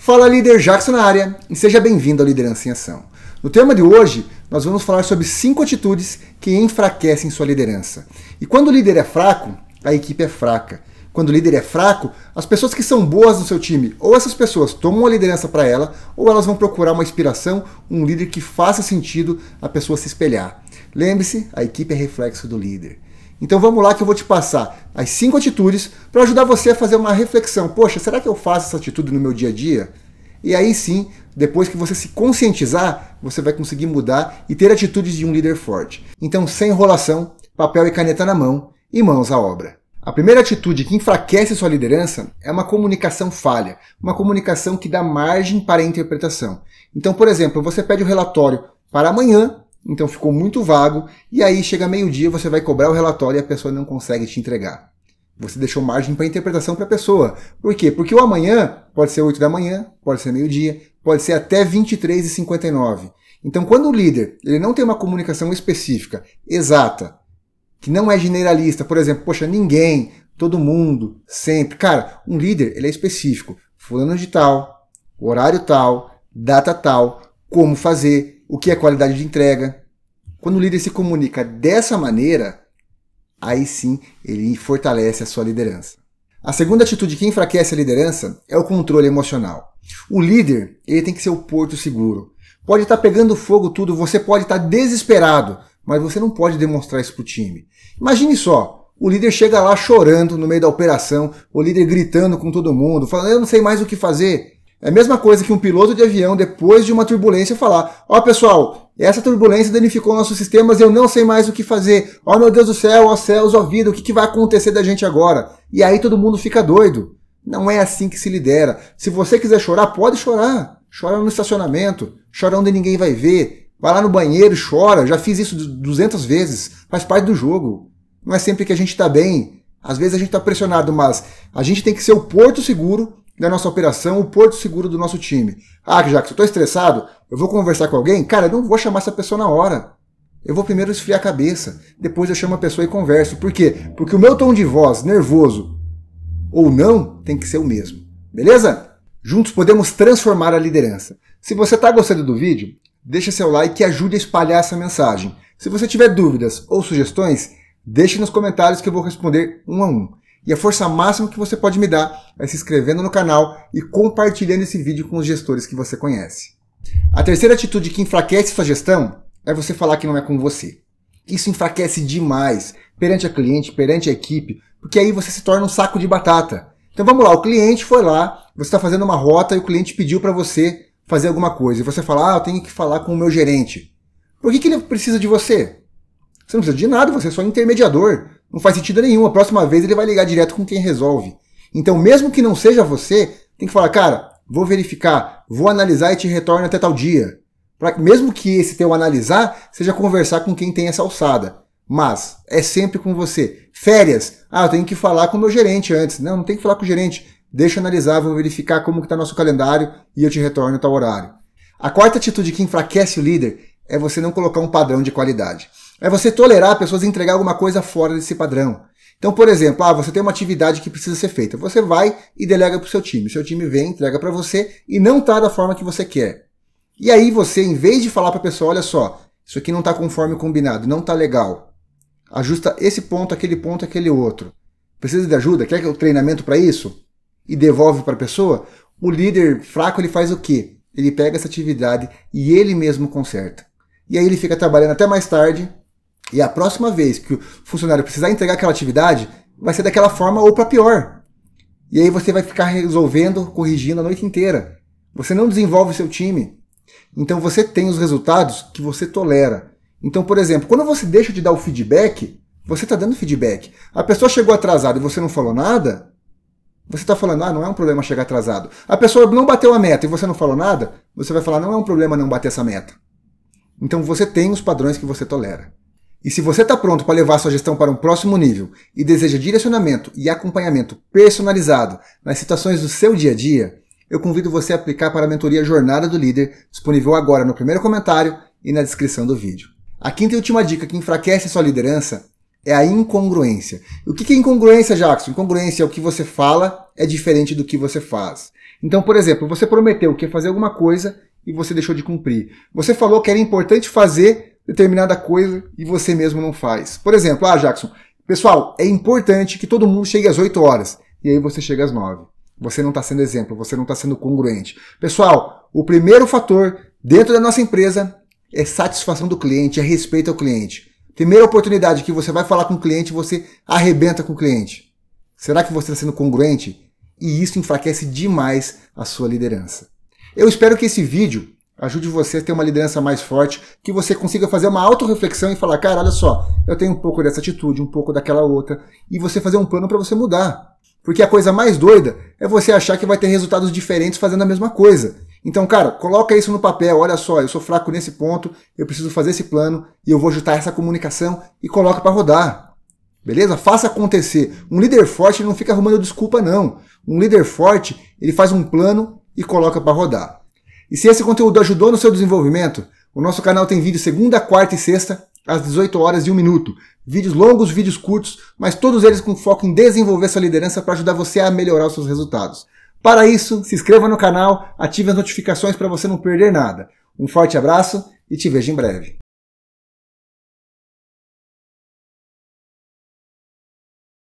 Fala líder Jackson na área e seja bem-vindo à Liderança em Ação. No tema de hoje, nós vamos falar sobre cinco atitudes que enfraquecem sua liderança. E quando o líder é fraco, a equipe é fraca. Quando o líder é fraco, as pessoas que são boas no seu time, ou essas pessoas tomam a liderança para ela, ou elas vão procurar uma inspiração, um líder que faça sentido a pessoa se espelhar. Lembre-se, a equipe é reflexo do líder. Então vamos lá que eu vou te passar as cinco atitudes para ajudar você a fazer uma reflexão. Poxa, será que eu faço essa atitude no meu dia a dia? E aí sim, depois que você se conscientizar, você vai conseguir mudar e ter atitudes de um líder forte. Então, sem enrolação, papel e caneta na mão e mãos à obra. A primeira atitude que enfraquece sua liderança é uma comunicação falha, uma comunicação que dá margem para a interpretação. Então, por exemplo, você pede o um relatório para amanhã então ficou muito vago e aí chega meio-dia, você vai cobrar o relatório e a pessoa não consegue te entregar. Você deixou margem para interpretação para a pessoa. Por quê? Porque o amanhã pode ser 8 da manhã, pode ser meio-dia, pode ser até 23h59. Então, quando o líder ele não tem uma comunicação específica, exata, que não é generalista, por exemplo, poxa, ninguém, todo mundo, sempre. Cara, um líder ele é específico. Fulano de tal, horário tal, data tal, como fazer, o que é qualidade de entrega. Quando o líder se comunica dessa maneira, aí sim ele fortalece a sua liderança. A segunda atitude que enfraquece a liderança é o controle emocional. O líder ele tem que ser o porto seguro. Pode estar pegando fogo tudo, você pode estar desesperado, mas você não pode demonstrar isso para o time. Imagine só, o líder chega lá chorando no meio da operação, o líder gritando com todo mundo, falando eu não sei mais o que fazer. É a mesma coisa que um piloto de avião, depois de uma turbulência, falar: Ó oh, pessoal, essa turbulência danificou nossos sistemas, eu não sei mais o que fazer. Ó oh, meu Deus do céu, ó oh, céus, ó oh, vida, o que, que vai acontecer da gente agora? E aí todo mundo fica doido. Não é assim que se lidera. Se você quiser chorar, pode chorar. Chora no estacionamento, chora onde ninguém vai ver. Vai lá no banheiro, chora. Já fiz isso 200 vezes. Faz parte do jogo. Não é sempre que a gente está bem. Às vezes a gente está pressionado, mas a gente tem que ser o porto seguro da nossa operação, o porto seguro do nosso time. Ah, que eu tô estressado, eu vou conversar com alguém? Cara, eu não vou chamar essa pessoa na hora. Eu vou primeiro esfriar a cabeça, depois eu chamo a pessoa e converso. Por quê? Porque o meu tom de voz, nervoso ou não, tem que ser o mesmo. Beleza? Juntos podemos transformar a liderança. Se você está gostando do vídeo, deixa seu like e ajude a espalhar essa mensagem. Se você tiver dúvidas ou sugestões, deixe nos comentários que eu vou responder um a um. E a força máxima que você pode me dar é se inscrevendo no canal e compartilhando esse vídeo com os gestores que você conhece. A terceira atitude que enfraquece sua gestão é você falar que não é com você. Isso enfraquece demais perante a cliente, perante a equipe, porque aí você se torna um saco de batata. Então vamos lá, o cliente foi lá, você está fazendo uma rota e o cliente pediu para você fazer alguma coisa. E você fala, ah, eu tenho que falar com o meu gerente. Por que, que ele precisa de você? Você não precisa de nada, você é só um intermediador. Não faz sentido nenhum. A próxima vez ele vai ligar direto com quem resolve. Então, mesmo que não seja você, tem que falar, cara, vou verificar, vou analisar e te retorno até tal dia. Pra, mesmo que esse teu analisar seja conversar com quem tem essa alçada. Mas é sempre com você. Férias. Ah, eu tenho que falar com o meu gerente antes. Não, não tem que falar com o gerente. Deixa eu analisar, vou verificar como está nosso calendário e eu te retorno até tal horário. A quarta atitude que enfraquece o líder é você não colocar um padrão de qualidade. É você tolerar pessoas entregar alguma coisa fora desse padrão. Então, por exemplo, ah, você tem uma atividade que precisa ser feita. Você vai e delega para o seu time. O seu time vem, entrega para você e não está da forma que você quer. E aí você, em vez de falar para a pessoa, olha só, isso aqui não está conforme combinado, não está legal. Ajusta esse ponto, aquele ponto, aquele outro. Precisa de ajuda? Quer o treinamento para isso? E devolve para a pessoa? O líder fraco ele faz o quê? Ele pega essa atividade e ele mesmo conserta. E aí ele fica trabalhando até mais tarde e a próxima vez que o funcionário precisar entregar aquela atividade, vai ser daquela forma ou para pior. E aí você vai ficar resolvendo, corrigindo a noite inteira. Você não desenvolve seu time. Então você tem os resultados que você tolera. Então, por exemplo, quando você deixa de dar o feedback, você está dando feedback. A pessoa chegou atrasada e você não falou nada, você está falando, ah, não é um problema chegar atrasado. A pessoa não bateu a meta e você não falou nada, você vai falar, não é um problema não bater essa meta. Então você tem os padrões que você tolera. E se você está pronto para levar sua gestão para um próximo nível e deseja direcionamento e acompanhamento personalizado nas situações do seu dia a dia, eu convido você a aplicar para a mentoria Jornada do Líder, disponível agora no primeiro comentário e na descrição do vídeo. A quinta e última dica que enfraquece sua liderança é a incongruência. E o que é incongruência, Jackson? Incongruência é o que você fala é diferente do que você faz. Então, por exemplo, você prometeu que ia fazer alguma coisa e você deixou de cumprir. Você falou que era importante fazer determinada coisa e você mesmo não faz. Por exemplo, ah, Jackson, pessoal, é importante que todo mundo chegue às 8 horas e aí você chega às 9. Você não está sendo exemplo, você não está sendo congruente. Pessoal, o primeiro fator dentro da nossa empresa é satisfação do cliente, é respeito ao cliente. Primeira oportunidade que você vai falar com o cliente, você arrebenta com o cliente. Será que você está sendo congruente? E isso enfraquece demais a sua liderança. Eu espero que esse vídeo ajude você a ter uma liderança mais forte, que você consiga fazer uma autorreflexão e falar, cara, olha só, eu tenho um pouco dessa atitude, um pouco daquela outra, e você fazer um plano para você mudar. Porque a coisa mais doida é você achar que vai ter resultados diferentes fazendo a mesma coisa. Então, cara, coloca isso no papel, olha só, eu sou fraco nesse ponto, eu preciso fazer esse plano e eu vou juntar essa comunicação e coloca para rodar. Beleza? Faça acontecer. Um líder forte não fica arrumando desculpa não. Um líder forte, ele faz um plano e coloca para rodar. E se esse conteúdo ajudou no seu desenvolvimento, o nosso canal tem vídeo segunda, quarta e sexta, às 18 horas e 1 minuto. Vídeos longos, vídeos curtos, mas todos eles com foco em desenvolver sua liderança para ajudar você a melhorar os seus resultados. Para isso, se inscreva no canal, ative as notificações para você não perder nada. Um forte abraço e te vejo em breve.